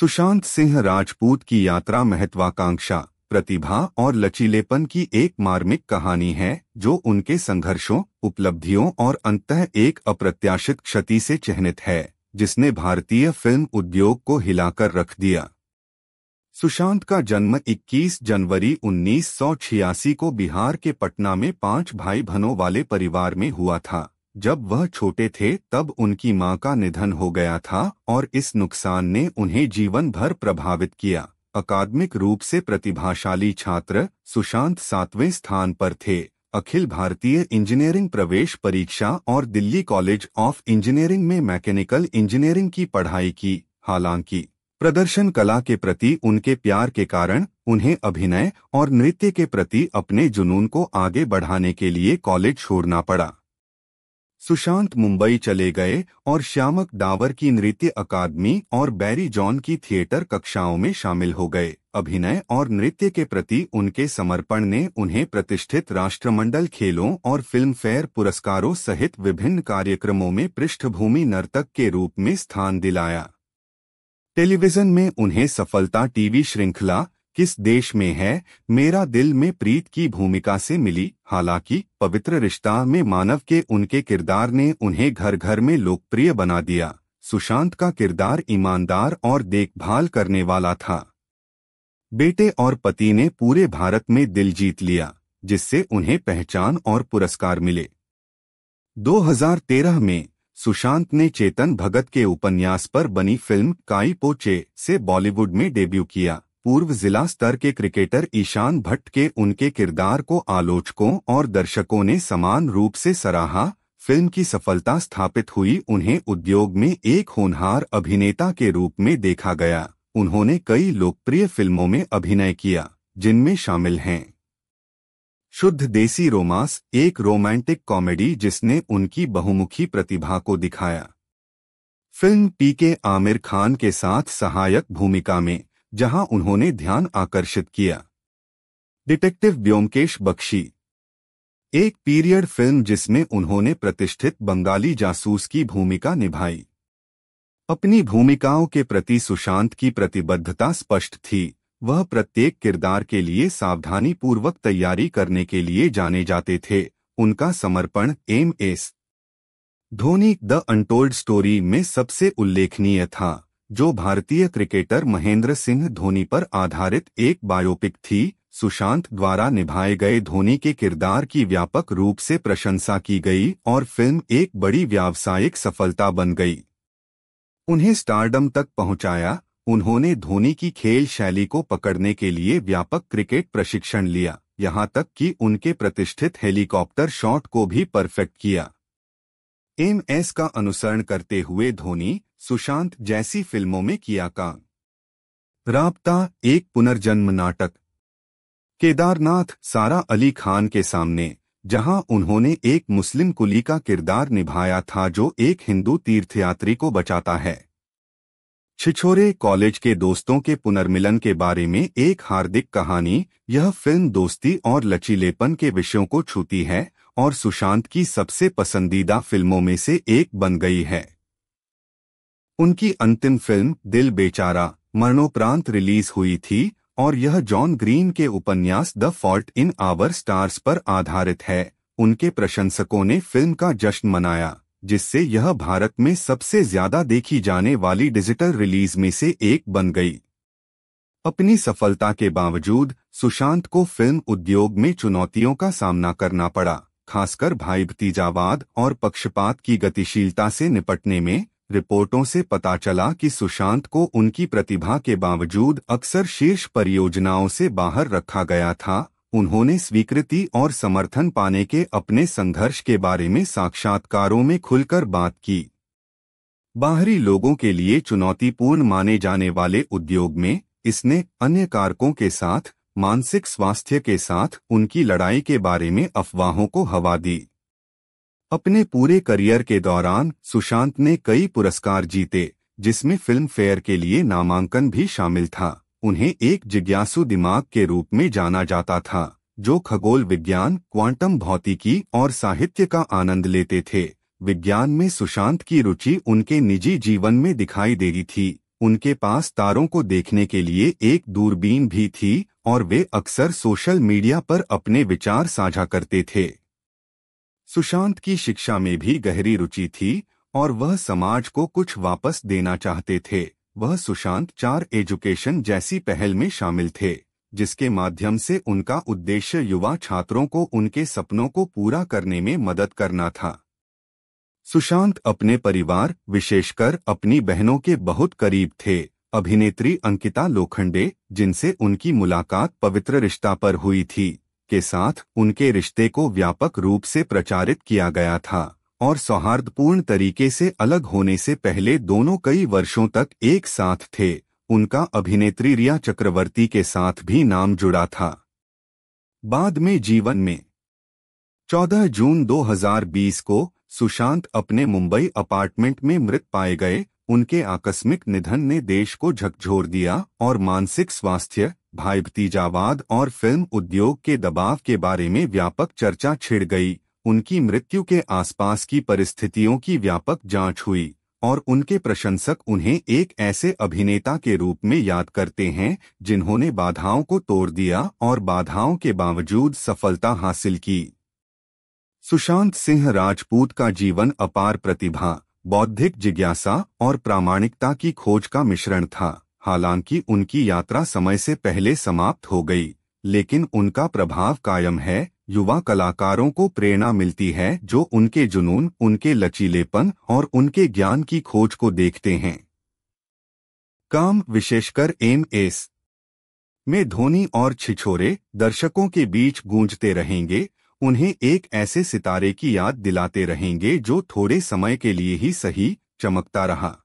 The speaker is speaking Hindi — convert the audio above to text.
सुशांत सिंह राजपूत की यात्रा महत्वाकांक्षा प्रतिभा और लचीलेपन की एक मार्मिक कहानी है जो उनके संघर्षों उपलब्धियों और अंतः एक अप्रत्याशित क्षति से चिन्हित है जिसने भारतीय फिल्म उद्योग को हिलाकर रख दिया सुशांत का जन्म 21 जनवरी 1986 को बिहार के पटना में पांच भाई बहनों वाले परिवार में हुआ था जब वह छोटे थे तब उनकी मां का निधन हो गया था और इस नुकसान ने उन्हें जीवन भर प्रभावित किया अकादमिक रूप से प्रतिभाशाली छात्र सुशांत सातवें स्थान पर थे अखिल भारतीय इंजीनियरिंग प्रवेश परीक्षा और दिल्ली कॉलेज ऑफ इंजीनियरिंग में मैकेनिकल इंजीनियरिंग की पढ़ाई की हालांकि प्रदर्शन कला के प्रति उनके प्यार के कारण उन्हें अभिनय और नृत्य के प्रति अपने जुनून को आगे बढ़ाने के लिए कॉलेज छोड़ना पड़ा सुशांत मुंबई चले गए और श्यामक डावर की नृत्य अकादमी और बैरी जॉन की थिएटर कक्षाओं में शामिल हो गए अभिनय और नृत्य के प्रति उनके समर्पण ने उन्हें प्रतिष्ठित राष्ट्रमंडल खेलों और फिल्म फेयर पुरस्कारों सहित विभिन्न कार्यक्रमों में पृष्ठभूमि नर्तक के रूप में स्थान दिलाया टेलीविजन में उन्हें सफलता टीवी श्रृंखला किस देश में है मेरा दिल में प्रीत की भूमिका से मिली हालांकि पवित्र रिश्ता में मानव के उनके किरदार ने उन्हें घर घर में लोकप्रिय बना दिया सुशांत का किरदार ईमानदार और देखभाल करने वाला था बेटे और पति ने पूरे भारत में दिल जीत लिया जिससे उन्हें पहचान और पुरस्कार मिले 2013 में सुशांत ने चेतन भगत के उपन्यास पर बनी फिल्म काई पोचे से बॉलीवुड में डेब्यू किया पूर्व जिला स्तर के क्रिकेटर ईशान भट्ट के उनके किरदार को आलोचकों और दर्शकों ने समान रूप से सराहा फिल्म की सफलता स्थापित हुई उन्हें उद्योग में एक होनहार अभिनेता के रूप में देखा गया उन्होंने कई लोकप्रिय फिल्मों में अभिनय किया जिनमें शामिल हैं शुद्ध देसी रोमांस एक रोमांटिक कॉमेडी जिसने उनकी बहुमुखी प्रतिभा को दिखाया फिल्म पीके आमिर खान के साथ सहायक भूमिका में जहां उन्होंने ध्यान आकर्षित किया डिटेक्टिव ब्योमकेश बख्शी एक पीरियड फिल्म जिसमें उन्होंने प्रतिष्ठित बंगाली जासूस की भूमिका निभाई अपनी भूमिकाओं के प्रति सुशांत की प्रतिबद्धता स्पष्ट थी वह प्रत्येक किरदार के लिए सावधानी पूर्वक तैयारी करने के लिए जाने जाते थे उनका समर्पण M S Dhoni the untold story में सबसे उल्लेखनीय था जो भारतीय क्रिकेटर महेंद्र सिंह धोनी पर आधारित एक बायोपिक थी सुशांत द्वारा निभाए गए धोनी के किरदार की व्यापक रूप से प्रशंसा की गई और फिल्म एक बड़ी व्यावसायिक सफलता बन गई उन्हें स्टारडम तक पहुंचाया उन्होंने धोनी की खेल शैली को पकड़ने के लिए व्यापक क्रिकेट प्रशिक्षण लिया यहां तक कि उनके प्रतिष्ठित हेलीकॉप्टर शॉट को भी परफेक्ट किया एम एस का अनुसरण करते हुए धोनी सुशांत जैसी फिल्मों में किया काम राबता एक पुनर्जन्म नाटक केदारनाथ सारा अली खान के सामने जहां उन्होंने एक मुस्लिम कुली का किरदार निभाया था जो एक हिंदू तीर्थयात्री को बचाता है छिछोरे कॉलेज के दोस्तों के पुनर्मिलन के बारे में एक हार्दिक कहानी यह फिल्म दोस्ती और लचीलेपन के विषयों को छूती है और सुशांत की सबसे पसंदीदा फिल्मों में से एक बन गई है उनकी अंतिम फिल्म दिल बेचारा मरणोपरांत रिलीज हुई थी और यह जॉन ग्रीन के उपन्यास the fault in our stars पर आधारित है उनके प्रशंसकों ने फिल्म का जश्न मनाया जिससे यह भारत में सबसे ज्यादा देखी जाने वाली डिजिटल रिलीज में से एक बन गई अपनी सफलता के बावजूद सुशांत को फिल्म उद्योग में चुनौतियों का सामना करना पड़ा खासकर भाई भतीजावाद और पक्षपात की गतिशीलता से निपटने में रिपोर्टों से पता चला कि सुशांत को उनकी प्रतिभा के बावजूद अक्सर शीर्ष परियोजनाओं से बाहर रखा गया था उन्होंने स्वीकृति और समर्थन पाने के अपने संघर्ष के बारे में साक्षात्कारों में खुलकर बात की बाहरी लोगों के लिए चुनौतीपूर्ण माने जाने वाले उद्योग में इसने अन्य कारकों के साथ मानसिक स्वास्थ्य के साथ उनकी लड़ाई के बारे में अफवाहों को हवा दी अपने पूरे करियर के दौरान सुशांत ने कई पुरस्कार जीते जिसमें फिल्म फेयर के लिए नामांकन भी शामिल था उन्हें एक जिज्ञासु दिमाग के रूप में जाना जाता था जो खगोल विज्ञान क्वांटम भौतिकी और साहित्य का आनंद लेते थे विज्ञान में सुशांत की रुचि उनके निजी जीवन में दिखाई दे रही थी उनके पास तारों को देखने के लिए एक दूरबीन भी थी और वे अक्सर सोशल मीडिया पर अपने विचार साझा करते थे सुशांत की शिक्षा में भी गहरी रुचि थी और वह समाज को कुछ वापस देना चाहते थे वह सुशांत चार एजुकेशन जैसी पहल में शामिल थे जिसके माध्यम से उनका उद्देश्य युवा छात्रों को उनके सपनों को पूरा करने में मदद करना था सुशांत अपने परिवार विशेषकर अपनी बहनों के बहुत करीब थे अभिनेत्री अंकिता लोखंडे जिनसे उनकी मुलाकात पवित्र रिश्ता पर हुई थी के साथ उनके रिश्ते को व्यापक रूप से प्रचारित किया गया था और सौहार्दपूर्ण तरीके से अलग होने से पहले दोनों कई वर्षों तक एक साथ थे उनका अभिनेत्री रिया चक्रवर्ती के साथ भी नाम जुड़ा था बाद में जीवन में 14 जून 2020 को सुशांत अपने मुंबई अपार्टमेंट में मृत पाए गए उनके आकस्मिक निधन ने देश को झकझोर दिया और मानसिक स्वास्थ्य भाई भतीजावाद और फिल्म उद्योग के दबाव के बारे में व्यापक चर्चा छिड़ गई उनकी मृत्यु के आसपास की परिस्थितियों की व्यापक जांच हुई और उनके प्रशंसक उन्हें एक ऐसे अभिनेता के रूप में याद करते हैं जिन्होंने बाधाओं को तोड़ दिया और बाधाओं के बावजूद सफलता हासिल की सुशांत सिंह राजपूत का जीवन अपार प्रतिभा बौद्धिक जिज्ञासा और प्रामाणिकता की खोज का मिश्रण था हालांकि उनकी यात्रा समय से पहले समाप्त हो गई लेकिन उनका प्रभाव कायम है युवा कलाकारों को प्रेरणा मिलती है जो उनके जुनून उनके लचीलेपन और उनके ज्ञान की खोज को देखते हैं काम विशेषकर एम एस में धोनी और छिछोरे दर्शकों के बीच गूंजते रहेंगे उन्हें एक ऐसे सितारे की याद दिलाते रहेंगे जो थोड़े समय के लिए ही सही चमकता रहा